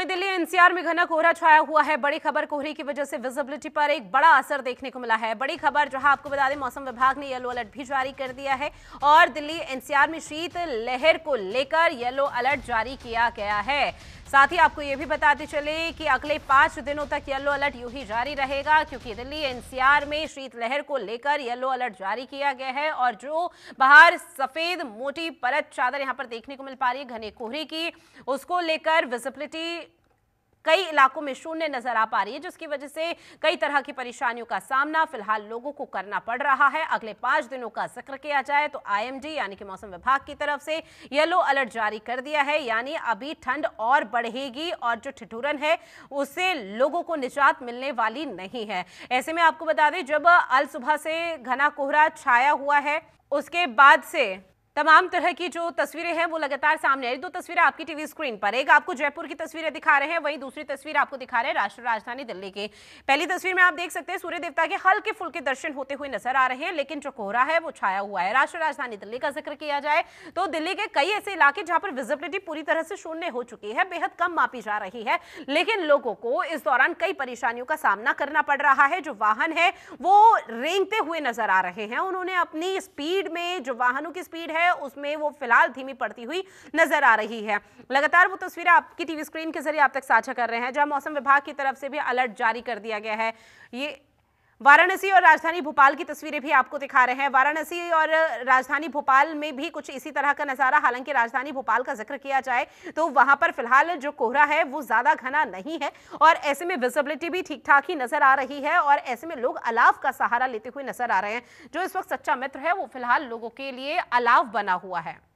वहीं दिल्ली एनसीआर में घना कोहरा छाया हुआ है बड़ी खबर कोहरे की वजह से विजिबिलिटी पर एक बड़ा असर देखने को मिला है बड़ी खबर जहां आपको बता दें मौसम विभाग ने येलो अलर्ट भी जारी कर दिया है और दिल्ली एनसीआर में शीत लहर को लेकर येलो अलर्ट जारी किया गया है साथ ही आपको ये भी बताते चले कि अगले पांच दिनों तक येलो अलर्ट यू ही जारी रहेगा क्योंकि दिल्ली एनसीआर में शीतलहर को लेकर येलो अलर्ट जारी किया गया है और जो बाहर सफ़ेद मोटी परत चादर यहां पर देखने को मिल पा रही है घने कोहरे की उसको लेकर विजिबिलिटी कई इलाकों में शून्य नजर आ पा रही है जिसकी वजह से कई तरह की परेशानियों का सामना फिलहाल लोगों को करना पड़ रहा है अगले पांच दिनों का जिक्र किया जाए तो आईएमडी यानी कि मौसम विभाग की तरफ से येलो अलर्ट जारी कर दिया है यानी अभी ठंड और बढ़ेगी और जो ठिठुरन है उससे लोगों को निजात मिलने वाली नहीं है ऐसे में आपको बता दें जब अल सुबह से घना कोहरा छाया हुआ है उसके बाद से तमाम तरह की जो तस्वीरें हैं वो लगातार सामने आ रही दो तस्वीरें आपकी टीवी स्क्रीन पर एक आपको जयपुर की तस्वीरें दिखा रहे हैं वहीं दूसरी तस्वीर आपको दिखा रहे हैं राष्ट्र राजधानी दिल्ली के पहली तस्वीर में आप देख सकते हैं सूर्य देवता के हल्के फुलके दर्शन होते हुए नजर आ रहे हैं लेकिन जो कोहरा है वो छाया हुआ है राष्ट्र राजधानी दिल्ली का जिक्र किया जाए तो दिल्ली के कई ऐसे इलाके जहाँ पर विजिबिलिटी पूरी तरह से शून्य हो चुकी है बेहद कम मापी जा रही है लेकिन लोगों को इस दौरान कई परेशानियों का सामना करना पड़ रहा है जो वाहन है वो रेंगते हुए नजर आ रहे हैं उन्होंने अपनी स्पीड में जो वाहनों की स्पीड है है उसमें वो फिलहाल धीमी पड़ती हुई नजर आ रही है लगातार वो तस्वीरें आपकी टीवी स्क्रीन के जरिए आप तक साझा कर रहे हैं जहां मौसम विभाग की तरफ से भी अलर्ट जारी कर दिया गया है ये वाराणसी और राजधानी भोपाल की तस्वीरें भी आपको दिखा रहे हैं वाराणसी और राजधानी भोपाल में भी कुछ इसी तरह का नज़ारा हालांकि राजधानी भोपाल का जिक्र किया जाए तो वहां पर फिलहाल जो कोहरा है वो ज़्यादा घना नहीं है और ऐसे में विजिबिलिटी भी ठीक ठाक ही नज़र आ रही है और ऐसे में लोग अलाव का सहारा लेते हुए नज़र आ रहे हैं जो इस वक्त सच्चा मित्र है वो फिलहाल लोगों के लिए अलाव बना हुआ है